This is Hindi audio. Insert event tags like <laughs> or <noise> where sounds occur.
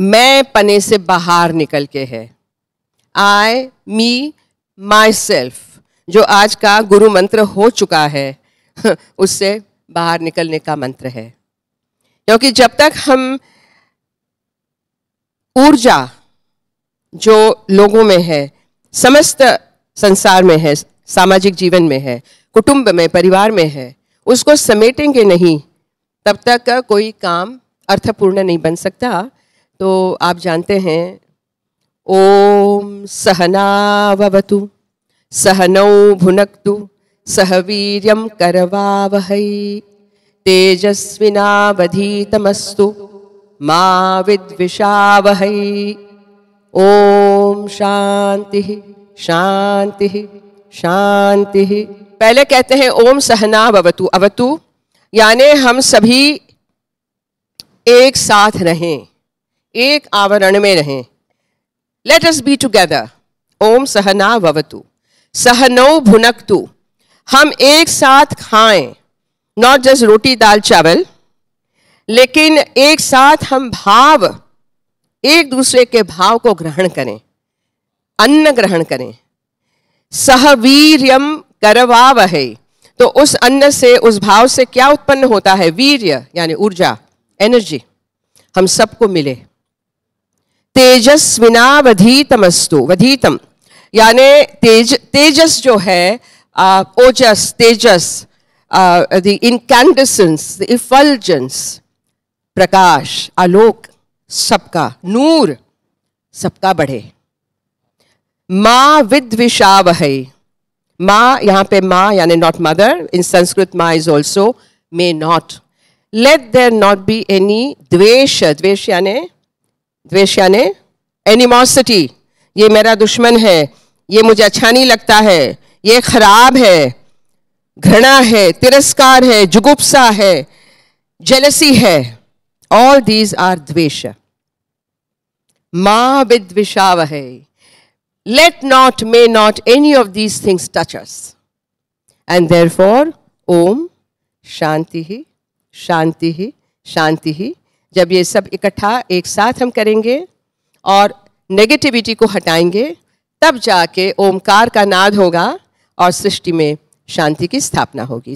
मैं पने से बाहर निकल के है आई मी माई सेल्फ जो आज का गुरु मंत्र हो चुका है <laughs> उससे बाहर निकलने का मंत्र है क्योंकि जब तक हम ऊर्जा जो लोगों में है समस्त संसार में है सामाजिक जीवन में है कुटुंब में परिवार में है उसको समेटेंगे नहीं तब तक कोई काम अर्थपूर्ण नहीं बन सकता तो आप जानते हैं ओम सहनावतु सहनौ भुनक्तु सहवीर्यं करवावहै तेजस्विनावधीतमस्तु मा वह ओम शांति शांति शांति पहले कहते हैं ओम सहनावतु अवतु यानी हम सभी एक साथ रहें एक आवरण में रहें लेट अस बी टुगेदर ओम सहना ववतु सहनो भुनकतु हम एक साथ खाएं नॉट जस्ट रोटी दाल चावल लेकिन एक साथ हम भाव एक दूसरे के भाव को ग्रहण करें अन्न ग्रहण करें सहवीर्यम करवा वह तो उस अन्न से उस भाव से क्या उत्पन्न होता है वीर्य यानी ऊर्जा एनर्जी हम सबको मिले तेजस्विना वधीतमस्तु वधीतम यानी तेज तेजस जो है ओजस तेजस द इनकैंडसेंस द इफल्जेंस प्रकाश आलोक सबका नूर सबका बढ़े माँ वह माँ यहाँ पे माँ यानी नॉट मदर इन संस्कृत माँ is also may not let there not be any द्वेष द्वेष यानी द्वेष यानि एनिमोसिटी ये मेरा दुश्मन है ये मुझे अच्छा नहीं लगता है ये खराब है घृणा है तिरस्कार है जुगुप्सा है जेलसी है ऑल दीज आर द्वेष मा विद्विषाव है let not may not any of these things touch us and therefore ओम शांति ही शांति ही शांति ही जब ये सब इकट्ठा एक साथ हम करेंगे और नेगेटिविटी को हटाएंगे तब जाके ओमकार का नाद होगा और सृष्टि में शांति की स्थापना होगी